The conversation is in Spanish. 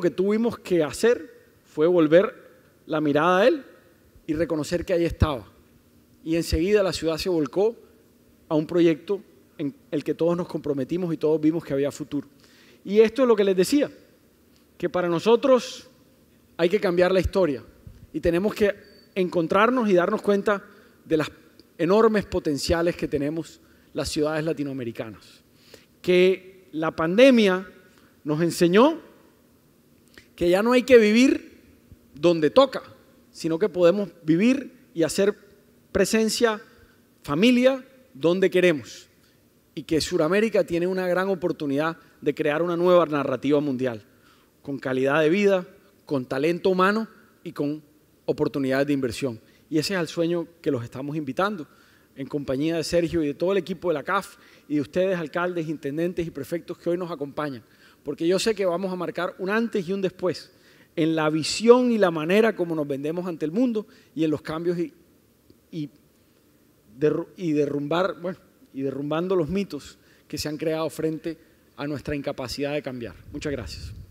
que tuvimos que hacer fue volver la mirada a él y reconocer que ahí estaba. Y enseguida la ciudad se volcó a un proyecto en el que todos nos comprometimos y todos vimos que había futuro. Y esto es lo que les decía, que para nosotros hay que cambiar la historia y tenemos que encontrarnos y darnos cuenta de las enormes potenciales que tenemos las ciudades latinoamericanas. Que la pandemia nos enseñó que ya no hay que vivir donde toca, sino que podemos vivir y hacer presencia, familia, donde queremos. Y que Sudamérica tiene una gran oportunidad de crear una nueva narrativa mundial, con calidad de vida, con talento humano y con oportunidades de inversión. Y ese es el sueño que los estamos invitando, en compañía de Sergio y de todo el equipo de la CAF y de ustedes, alcaldes, intendentes y prefectos que hoy nos acompañan porque yo sé que vamos a marcar un antes y un después en la visión y la manera como nos vendemos ante el mundo y en los cambios y, derrumbar, y derrumbando los mitos que se han creado frente a nuestra incapacidad de cambiar. Muchas gracias.